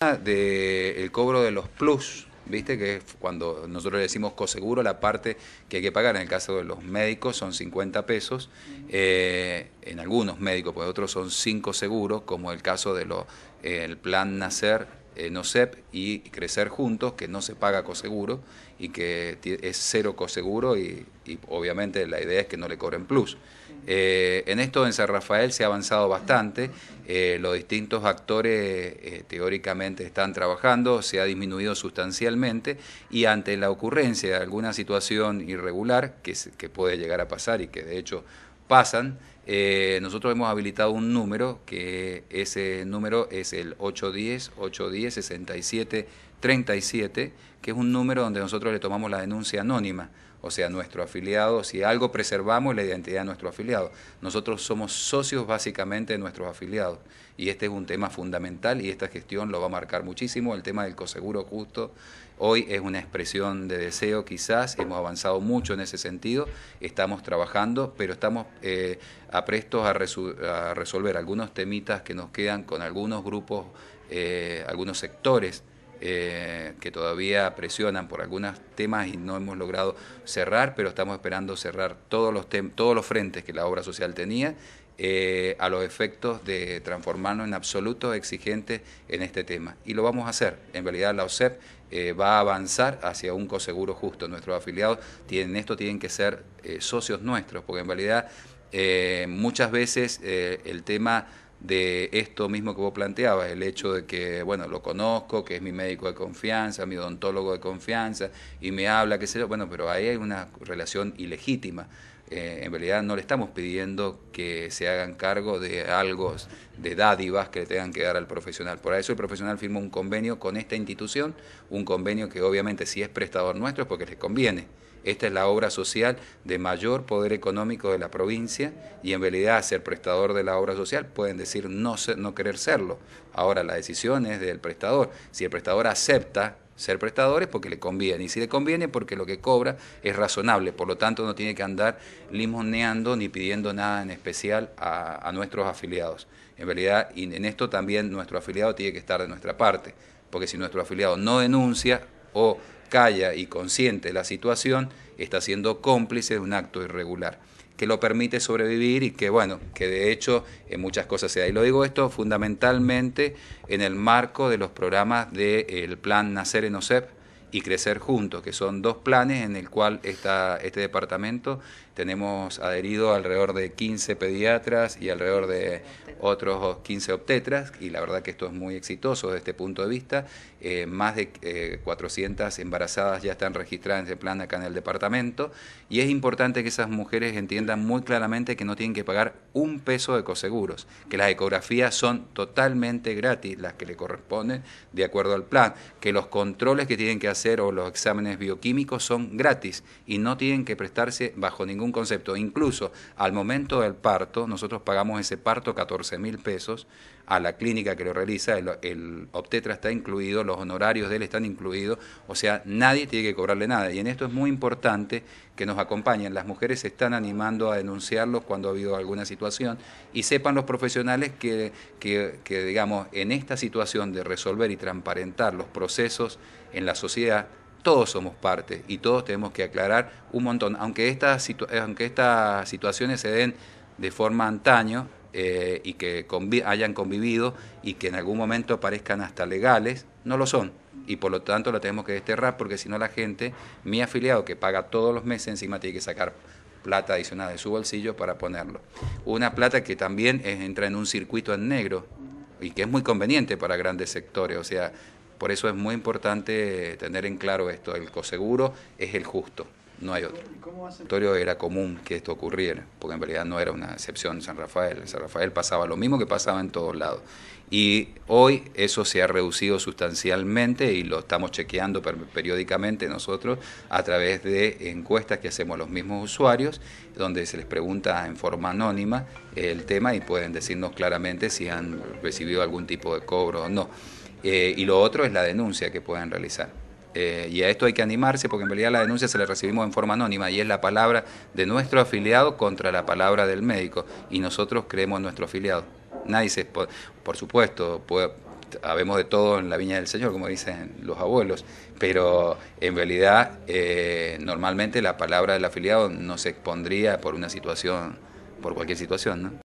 del el cobro de los plus, ¿viste? Que cuando nosotros le decimos coseguro, la parte que hay que pagar, en el caso de los médicos son 50 pesos, eh, en algunos médicos, pues otros son 5 seguros, como el caso del el plan Nacer eh, sep y Crecer Juntos, que no se paga coseguro y que es cero coseguro y, y obviamente la idea es que no le cobren plus. Eh, en esto en San Rafael se ha avanzado bastante, eh, los distintos actores teóricamente están trabajando, se ha disminuido sustancialmente y ante la ocurrencia de alguna situación irregular que puede llegar a pasar y que de hecho pasan, eh, nosotros hemos habilitado un número, que ese número es el 810-810-67 37, que es un número donde nosotros le tomamos la denuncia anónima. O sea, nuestro afiliado, si algo preservamos la identidad de nuestro afiliado. Nosotros somos socios básicamente de nuestros afiliados. Y este es un tema fundamental y esta gestión lo va a marcar muchísimo. El tema del coseguro justo hoy es una expresión de deseo quizás. Hemos avanzado mucho en ese sentido. Estamos trabajando, pero estamos eh, aprestos a, resolver algunos temitas que nos quedan con algunos grupos, eh, algunos sectores eh, que todavía presionan por algunos temas y no hemos logrado cerrar, pero estamos esperando cerrar todos los, todos los frentes que la obra social tenía eh, a los efectos de transformarnos en absolutos exigentes en este tema. Y lo vamos a hacer. En realidad la OSEP eh, va a avanzar hacia un coseguro justo. Nuestros afiliados tienen esto, tienen que ser socios nuestros, porque en realidad muchas veces el tema de esto mismo que vos planteabas, el hecho de que, bueno, lo conozco, que es mi médico de confianza, mi odontólogo de confianza, y me habla, qué sé yo, bueno, pero ahí hay una relación ilegítima. Eh, en realidad no le estamos pidiendo que se hagan cargo de algo, de dádivas que le tengan que dar al profesional. Por eso el profesional firmó un convenio con esta institución, un convenio que obviamente si es prestador nuestro es porque le conviene. Esta es la obra social de mayor poder económico de la provincia y en realidad ser prestador de la obra social pueden decir no, no querer serlo. Ahora la decisión es del prestador. Si el prestador acepta ser prestador es porque le conviene. Y si le conviene, porque lo que cobra es razonable. Por lo tanto, no tiene que andar limoneando ni pidiendo nada en especial a, nuestros afiliados. En realidad, y en esto también nuestro afiliado tiene que estar de nuestra parte. Porque si nuestro afiliado no denuncia o calla y consciente de la situación, está siendo cómplice de un acto irregular que lo permite sobrevivir y que, bueno, que de hecho en muchas cosas sea Y lo digo esto fundamentalmente en el marco de los programas del plan Nacer en OSEP, y Crecer Juntos, que son dos planes en el cual está este departamento tenemos adherido alrededor de 15 pediatras y alrededor de otros 15 obtetras, y la verdad que esto es muy exitoso desde este punto de vista. Eh, más de 400 eh, embarazadas ya están registradas en ese plan acá en el departamento, y es importante que esas mujeres entiendan muy claramente que no tienen que pagar un peso de coseguros, que las ecografías son totalmente gratis, las que le corresponden de acuerdo al plan, que los controles que tienen que hacer o los exámenes bioquímicos son gratis y no tienen que prestarse bajo ningún concepto. Incluso al momento del parto, nosotros pagamos ese parto 14 mil pesos a la clínica que lo realiza, el, obtetra está incluido, los honorarios de él están incluidos, o sea, nadie tiene que cobrarle nada. Y en esto es muy importante que nos acompañen. Las mujeres se están animando a denunciarlos cuando ha habido alguna situación y sepan los profesionales que, digamos, en esta situación de resolver y transparentar los procesos en la sociedad, todos somos parte y todos tenemos que aclarar un montón. Aunque, estas aunque estas situaciones se den de forma antaño, eh, y que hayan convivido y que en algún momento parezcan hasta legales, no lo son. Y por lo tanto lo tenemos que desterrar porque si no la gente, mi afiliado que paga todos los meses, encima tiene que sacar plata adicional de su bolsillo para ponerlo. Una plata que también entra en un circuito en negro y que es muy conveniente para grandes sectores. O sea, por eso es muy importante tener en claro esto, el coseguro es el justo no hay otro. El era común que esto ocurriera, porque en realidad no era una excepción San Rafael. En San Rafael pasaba lo mismo que pasaba en todos lados. Y hoy eso se ha reducido sustancialmente y lo estamos chequeando periódicamente nosotros a través de encuestas que hacemos los mismos usuarios, donde se les pregunta en forma anónima el tema y pueden decirnos claramente si han recibido algún tipo de cobro o no. Eh, y lo otro es la denuncia que pueden realizar. Eh, y a esto hay que animarse porque en realidad la denuncia se la recibimos en forma anónima y es la palabra de nuestro afiliado contra la palabra del médico y nosotros creemos en nuestro afiliado. Nadie se, por, por supuesto, habemos de todo en la viña del Señor, como dicen los abuelos, pero en realidad eh, normalmente la palabra del afiliado no se expondría por una situación, por cualquier situación, ¿no?